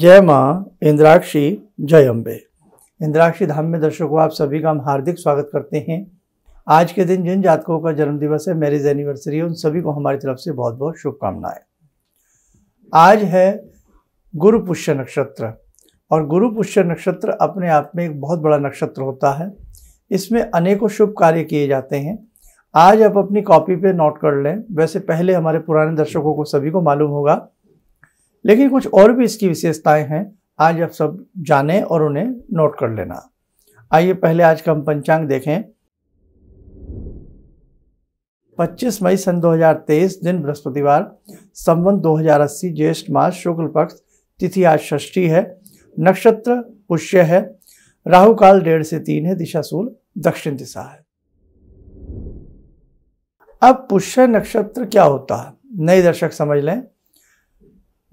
जय माँ इंद्राक्षी जय अम्बे इंद्राक्षी धाम में दर्शकों आप सभी का हम हार्दिक स्वागत करते हैं आज के दिन जिन जातकों का जन्मदिवस है मैरिज एनिवर्सरी है उन सभी को हमारी तरफ से बहुत बहुत शुभकामनाएं आज है गुरु पुष्य नक्षत्र और गुरु पुष्य नक्षत्र अपने आप में एक बहुत बड़ा नक्षत्र होता है इसमें अनेकों शुभ कार्य किए जाते हैं आज आप अपनी कॉपी पे नोट कर लें वैसे पहले हमारे पुराने दर्शकों को सभी को मालूम होगा लेकिन कुछ और भी इसकी विशेषताएं हैं आज आप सब जानें और उन्हें नोट कर लेना आइए पहले आज का हम पंचांग देखें 25 मई सन 2023 दिन बृहस्पतिवार संबंध दो हजार अस्सी ज्येष्ठ मास शुक्ल पक्ष तिथि आज षष्ठी है नक्षत्र पुष्य है राहु काल डेढ़ से तीन है दिशा सूल दक्षिण दिशा है अब पुष्य नक्षत्र क्या होता है नए दर्शक समझ लें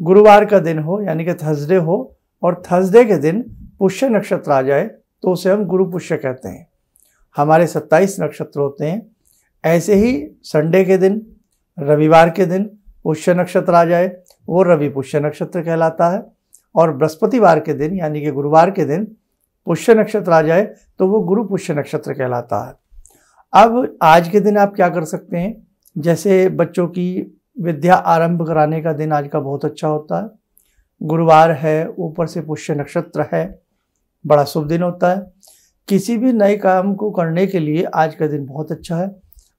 गुरुवार का दिन हो यानी कि थर्सडे हो और थर्सडे के दिन पुष्य नक्षत्र आ जाए तो उसे हम गुरु पुष्य कहते हैं हमारे 27 नक्षत्र होते हैं ऐसे ही संडे के दिन रविवार के दिन पुष्य नक्षत्र आ जाए वो रवि पुष्य नक्षत्र कहलाता है और बृहस्पतिवार के दिन यानी कि गुरुवार के दिन पुष्य नक्षत्र आ जाए तो वो गुरु पुष्य नक्षत्र कहलाता है अब आज के दिन आप क्या कर सकते हैं जैसे बच्चों की विद्या आरंभ कराने का दिन आज का बहुत अच्छा होता है गुरुवार है ऊपर से पुष्य नक्षत्र है बड़ा शुभ दिन होता है किसी भी नए काम को करने के लिए आज का दिन बहुत अच्छा है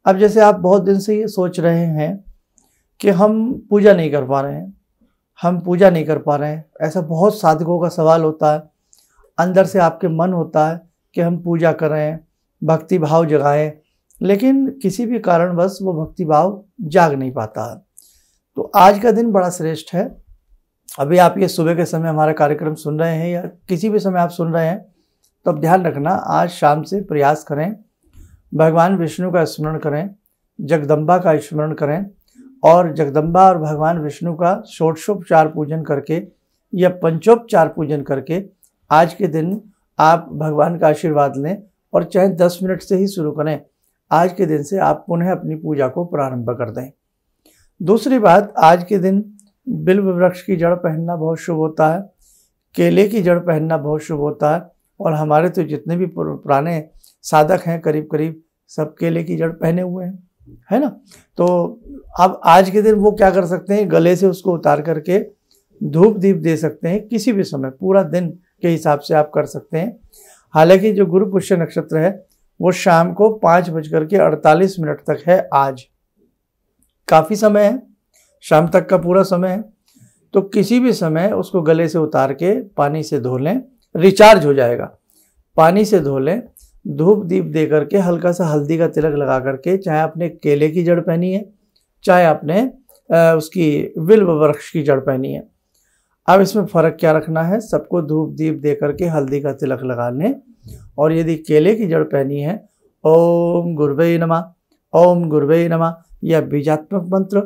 अब जैसे आप बहुत दिन से ये सोच रहे हैं कि हम पूजा नहीं कर पा रहे हैं हम पूजा नहीं कर पा रहे हैं ऐसा बहुत साधकों का सवाल होता है अंदर से आपके मन होता है कि हम पूजा करें भक्ति भाव जगाएं लेकिन किसी भी कारणवश वो भक्ति भाव जाग नहीं पाता है तो आज का दिन बड़ा श्रेष्ठ है अभी आप ये सुबह के समय हमारा कार्यक्रम सुन रहे हैं या किसी भी समय आप सुन रहे हैं तो अब ध्यान रखना आज शाम से प्रयास करें भगवान विष्णु का स्मरण करें जगदम्बा का स्मरण करें और जगदम्बा और भगवान विष्णु का षोडशोपचार पूजन करके या पंचोपचार पूजन करके आज के दिन आप भगवान का आशीर्वाद लें और चाहे दस मिनट से ही शुरू करें आज के दिन से आप पुनः अपनी पूजा को प्रारंभ कर दें दूसरी बात आज के दिन बिल्व वृक्ष की जड़ पहनना बहुत शुभ होता है केले की जड़ पहनना बहुत शुभ होता है और हमारे तो जितने भी पुराने साधक हैं करीब करीब सब केले की जड़ पहने हुए हैं है ना तो अब आज के दिन वो क्या कर सकते हैं गले से उसको उतार करके धूप दीप दे सकते हैं किसी भी समय पूरा दिन के हिसाब से आप कर सकते हैं हालांकि जो गुरु पुष्य नक्षत्र है वो शाम को पाँच बजकर के अड़तालीस मिनट तक है आज काफ़ी समय है शाम तक का पूरा समय है तो किसी भी समय उसको गले से उतार के पानी से धो लें रिचार्ज हो जाएगा पानी से धो लें धूप दीप दे करके हल्का सा हल्दी का तिलक लगा करके चाहे आपने केले की जड़ पहनी है चाहे आपने उसकी विल्व वृक्ष की जड़ पहनी है अब इसमें फ़र्क क्या रखना है सबको धूप दीप दे करके हल्दी का तिलक लगा लें और यदि केले की जड़ पहनी है ओम गुरबे नमा ओम गुरबे नमा या बीजात्मक मंत्र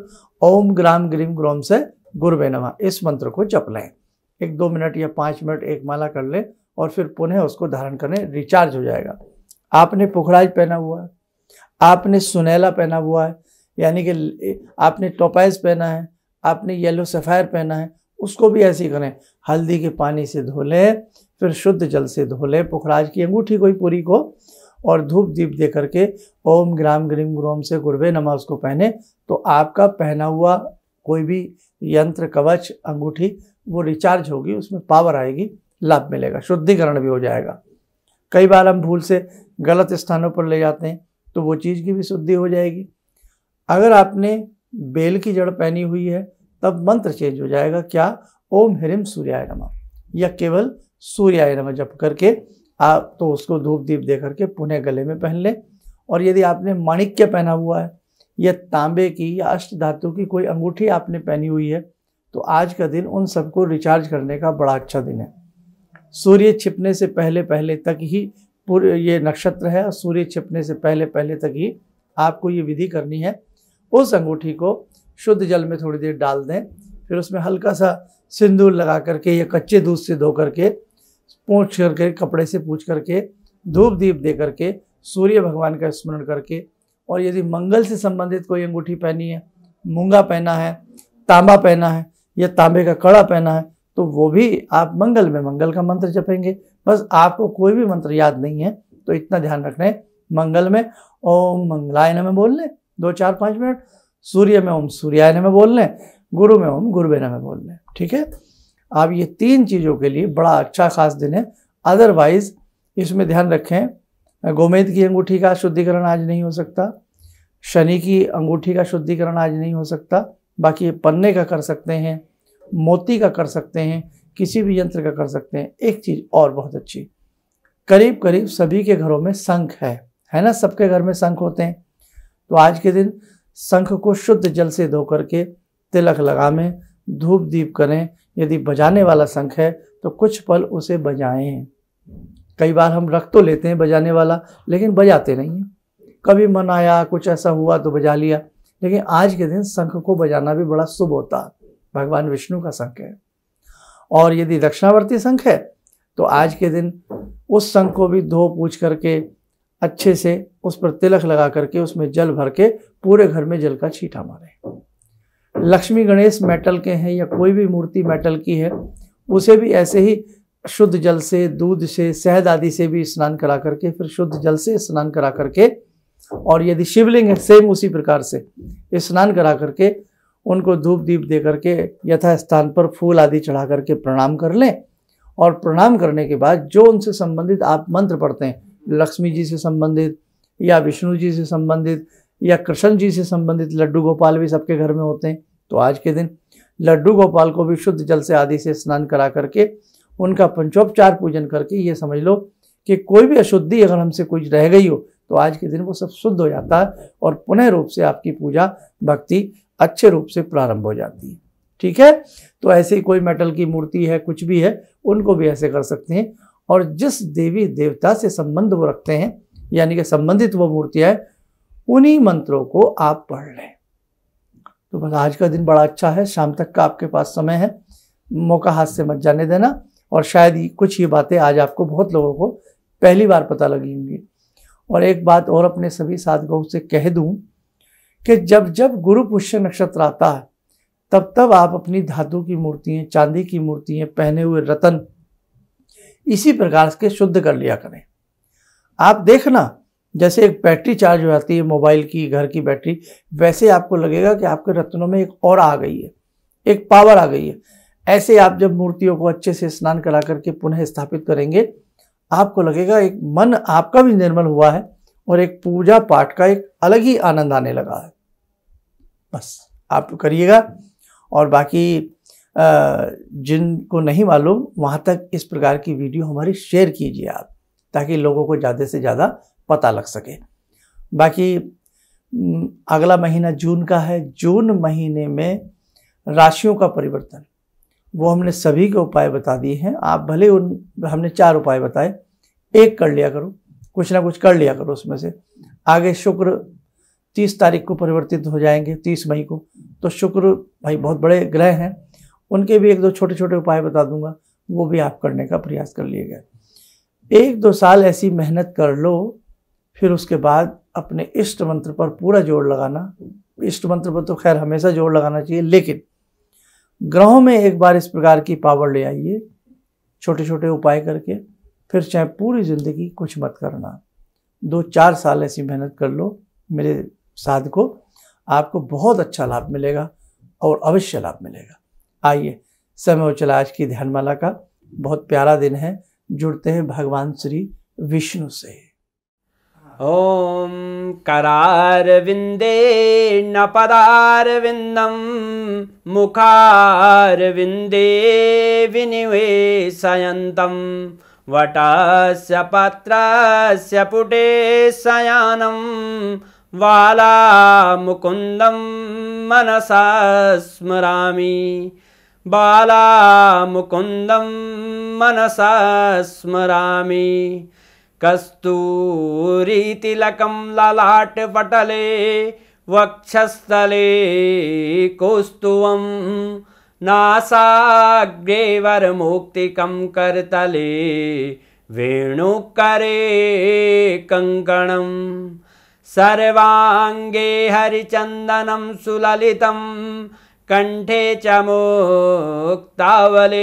ओम ग्राम ग्रीम ग्रोम से गुरवे नमा इस मंत्र को जप लें एक दो मिनट या पाँच मिनट एक माला कर लें और फिर पुनः उसको धारण करें रिचार्ज हो जाएगा आपने पुखराज पहना हुआ है आपने सुनेला पहना हुआ है यानी कि आपने टोपाइज पहना है आपने येलो सफ़ायर पहना है उसको भी ऐसे ही करें हल्दी के पानी से धो लें फिर शुद्ध जल से धो लें पुखराज की अंगूठी कोई पूरी को और धूप दीप दे करके ओम ग्राम ग्रीम ग्रोम से गुरवे नमा उसको पहने तो आपका पहना हुआ कोई भी यंत्र कवच अंगूठी वो रिचार्ज होगी उसमें पावर आएगी लाभ मिलेगा शुद्धिकरण भी हो जाएगा कई बार हम भूल से गलत स्थानों पर ले जाते हैं तो वो चीज़ की भी शुद्धि हो जाएगी अगर आपने बेल की जड़ पहनी हुई है तब मंत्र चेंज हो जाएगा क्या ओम ह्रीम सूर्याय नमः या केवल सूर्याय नमः जप करके आप तो उसको धूप दीप दे करके पुणे गले में पहन ले और यदि आपने माणिक्य पहना हुआ है या तांबे की या अष्ट धातु की कोई अंगूठी आपने पहनी हुई है तो आज का दिन उन सबको रिचार्ज करने का बड़ा अच्छा दिन है सूर्य छिपने से पहले पहले तक ही पूरे ये नक्षत्र है और सूर्य छिपने से पहले पहले तक ही आपको ये विधि करनी है उस अंगूठी को शुद्ध जल में थोड़ी देर डाल दें फिर उसमें हल्का सा सिंदूर लगा करके या कच्चे दूध से धो करके पूछ करके कपड़े से पूछ करके धूप दीप दे करके सूर्य भगवान का स्मरण करके और यदि मंगल से संबंधित कोई अंगूठी पहनी है मूंगा पहना है तांबा पहना है या तांबे का कड़ा पहना है तो वो भी आप मंगल में मंगल का मंत्र जपेंगे बस आपको कोई भी मंत्र याद नहीं है तो इतना ध्यान रखना है मंगल में ओम मंगलायन में बोल लें दो चार पाँच मिनट सूर्य में ओम सूर्यायन में बोल लें गुरु में ओम गुरुवे में बोल लें ठीक है आप ये तीन चीज़ों के लिए बड़ा अच्छा खास दिन है अदरवाइज इसमें ध्यान रखें गोमेद की अंगूठी का शुद्धिकरण आज नहीं हो सकता शनि की अंगूठी का शुद्धिकरण आज नहीं हो सकता बाकी पन्ने का कर सकते हैं मोती का कर सकते हैं किसी भी यंत्र का कर सकते हैं एक चीज़ और बहुत अच्छी करीब करीब सभी के घरों में शंख है है ना सबके घर में शंख होते हैं तो आज के दिन शंख को शुद्ध जल से धो करके तिलक लगावें धूप दीप करें यदि बजाने वाला शंख है तो कुछ पल उसे बजाएं कई बार हम रख तो लेते हैं बजाने वाला लेकिन बजाते नहीं हैं कभी मन आया कुछ ऐसा हुआ तो बजा लिया लेकिन आज के दिन शंख को बजाना भी बड़ा शुभ होता भगवान विष्णु का शंख है और यदि दक्षिणावर्ती शंख है तो आज के दिन उस शंख को भी धो पूछ करके अच्छे से उस पर तिलक लगा करके उसमें जल भर के पूरे घर में जल का छीटा मारें लक्ष्मी गणेश मेटल के हैं या कोई भी मूर्ति मेटल की है उसे भी ऐसे ही शुद्ध जल से दूध से शहद आदि से भी स्नान करा करके फिर शुद्ध जल से स्नान करा करके और यदि शिवलिंग है सेम उसी प्रकार से स्नान करा करके उनको धूप दीप दे करके यथा स्थान पर फूल आदि चढ़ा करके प्रणाम कर लें और प्रणाम करने के बाद जो उनसे संबंधित आप मंत्र पढ़ते हैं लक्ष्मी जी से संबंधित या विष्णु जी से संबंधित या कृष्ण जी से संबंधित लड्डू गोपाल भी सबके घर में होते हैं तो आज के दिन लड्डू गोपाल को भी शुद्ध जल से आदि से स्नान करा करके उनका पंचोपचार पूजन करके ये समझ लो कि कोई भी अशुद्धि अगर हमसे कुछ रह गई हो तो आज के दिन वो सब शुद्ध हो जाता है और पुनः रूप से आपकी पूजा भक्ति अच्छे रूप से प्रारंभ हो जाती है ठीक है तो ऐसे ही कोई मेटल की मूर्ति है कुछ भी है उनको भी ऐसे कर सकते हैं और जिस देवी देवता से संबंध वो रखते हैं यानी कि संबंधित वो मूर्तियाँ उन्हीं मंत्रों को आप पढ़ लें तो बस आज का दिन बड़ा अच्छा है शाम तक का आपके पास समय है मौका हाथ से मत जाने देना और शायद ही कुछ ये बातें आज आपको बहुत लोगों को पहली बार पता लगी होंगी और एक बात और अपने सभी साधकों से कह दूं कि जब जब गुरु पुष्य नक्षत्र आता है तब तब आप अपनी धातु की मूर्तियाँ चांदी की मूर्तियाँ पहने हुए रतन इसी प्रकार के शुद्ध कर लिया करें आप देखना जैसे एक बैटरी चार्ज हो जाती है मोबाइल की घर की बैटरी वैसे आपको लगेगा कि आपके रत्नों में एक और आ गई है एक पावर आ गई है ऐसे आप जब मूर्तियों को अच्छे से स्नान करा करके पुनः स्थापित करेंगे आपको लगेगा एक मन आपका भी निर्मल हुआ है और एक पूजा पाठ का एक अलग ही आनंद आने लगा है बस आप करिएगा और बाकी जिनको नहीं मालूम वहाँ तक इस प्रकार की वीडियो हमारी शेयर कीजिए आप ताकि लोगों को ज़्यादा से ज़्यादा पता लग सके बाकी अगला महीना जून का है जून महीने में राशियों का परिवर्तन वो हमने सभी के उपाय बता दिए हैं आप भले उन हमने चार उपाय बताए एक कर लिया करो कुछ ना कुछ कर लिया करो उसमें से आगे शुक्र तीस तारीख को परिवर्तित हो जाएंगे तीस मई को तो शुक्र भाई बहुत बड़े ग्रह हैं उनके भी एक दो छोटे छोटे उपाय बता दूंगा वो भी आप करने का प्रयास कर लिए गए एक दो साल ऐसी मेहनत कर लो फिर उसके बाद अपने इष्ट मंत्र पर पूरा जोड़ लगाना इष्ट मंत्र पर तो खैर हमेशा जोड़ लगाना चाहिए लेकिन ग्रहों में एक बार इस प्रकार की पावर ले आइए छोटे छोटे उपाय करके फिर चाहे पूरी ज़िंदगी कुछ मत करना दो चार साल ऐसी मेहनत कर लो मेरे साथ को आपको बहुत अच्छा लाभ मिलेगा और अवश्य लाभ मिलेगा आइए समय हो चला आज की ध्यानमाला का बहुत प्यारा दिन है जुड़ते हैं भगवान श्री विष्णु से ॐ करारविन्दे नपदारविन्दं मुखारविन्दे विनिवेशयन्तं वटस्य पुटे पुटेशयानं बालामुकुन्दं मनसा स्मरामि बालामुकुन्दं मनसा स्मरामि कस्तूरीतिलकं ललाटपटले पटले वक्षस्तले कौस्तुवं नासाग्रेवरमुक्तिकं कर्तले वेणुकरे कङ्कणं सर्वाङ्गे हरिचन्दनं सुललितं कण्ठे च मोक्तावले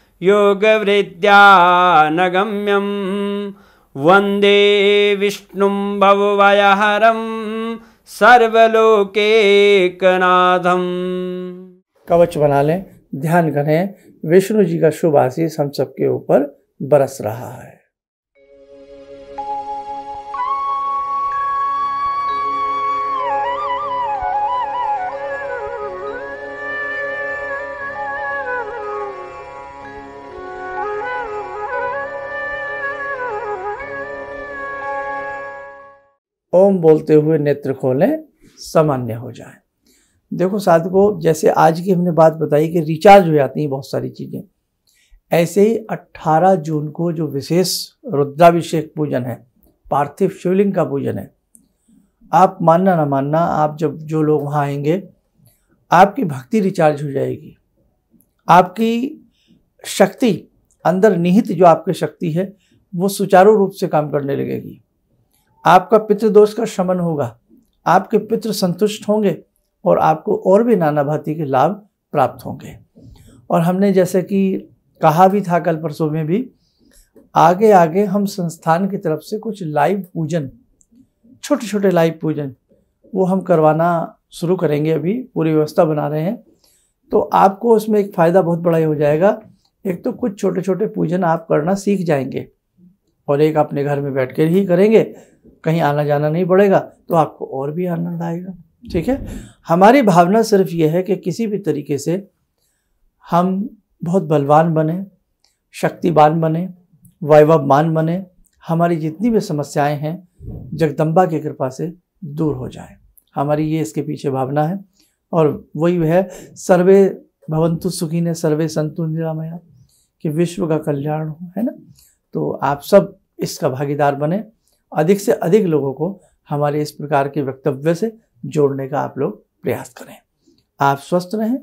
योगवृद्ध्यानगम्यं वन्दे विष्णुं भववयहरं सर्वलोकेकनाथं कवच बना लें ध्यान करें विष्णु जी का शुभ आशीष हम सबके ऊपर बरस रहा है ओम बोलते हुए नेत्र खोलें सामान्य हो जाए देखो साधको जैसे आज की हमने बात बताई कि रिचार्ज हो जाती हैं बहुत सारी चीज़ें ऐसे ही 18 जून को जो विशेष रुद्राभिषेक पूजन है पार्थिव शिवलिंग का पूजन है आप मानना ना मानना आप जब जो लोग वहाँ आएंगे आपकी भक्ति रिचार्ज हो जाएगी आपकी शक्ति अंदर निहित जो आपकी शक्ति है वो सुचारू रूप से काम करने लगेगी आपका पितृदोष का शमन होगा आपके पितृ संतुष्ट होंगे और आपको और भी नाना भाती के लाभ प्राप्त होंगे और हमने जैसे कि कहा भी था कल परसों में भी आगे आगे हम संस्थान की तरफ से कुछ लाइव पूजन छोटे छोटे लाइव पूजन वो हम करवाना शुरू करेंगे अभी पूरी व्यवस्था बना रहे हैं तो आपको उसमें एक फ़ायदा बहुत बड़ा हो जाएगा एक तो कुछ छोटे छोटे पूजन आप करना सीख जाएंगे और एक अपने घर में बैठ कर ही करेंगे कहीं आना जाना नहीं पड़ेगा तो आपको और भी आनंद आएगा ठीक है हमारी भावना सिर्फ ये है कि किसी भी तरीके से हम बहुत बलवान बने शक्तिवान बने वैभवमान बने हमारी जितनी भी समस्याएं हैं जगदम्बा की कृपा से दूर हो जाए हमारी ये इसके पीछे भावना है और वही है सर्वे भवंतु सुखी ने सर्वे संतु निरामया कि विश्व का कल्याण हो है ना तो आप सब इसका भागीदार बने अधिक से अधिक लोगों को हमारे इस प्रकार के वक्तव्य से जोड़ने का आप लोग प्रयास करें आप स्वस्थ रहें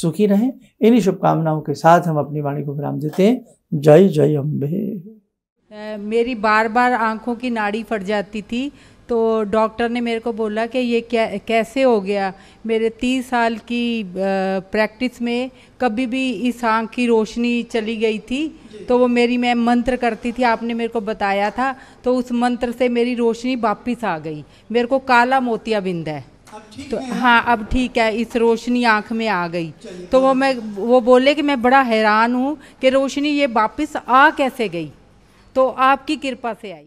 सुखी रहें इन्हीं शुभकामनाओं के साथ हम अपनी वाणी को विराम देते हैं जय जय अम्बे मेरी बार बार आंखों की नाड़ी फट जाती थी तो डॉक्टर ने मेरे को बोला कि ये क्या कैसे हो गया मेरे तीस साल की प्रैक्टिस में कभी भी इस आँख की रोशनी चली गई थी तो वो मेरी मैं मंत्र करती थी आपने मेरे को बताया था तो उस मंत्र से मेरी रोशनी वापस आ गई मेरे को काला मोतिया बिंद है तो हाँ अब ठीक है इस रोशनी आंख में आ गई तो वो मैं वो बोले कि मैं बड़ा हैरान हूँ कि रोशनी ये वापस आ कैसे गई तो आपकी कृपा से आई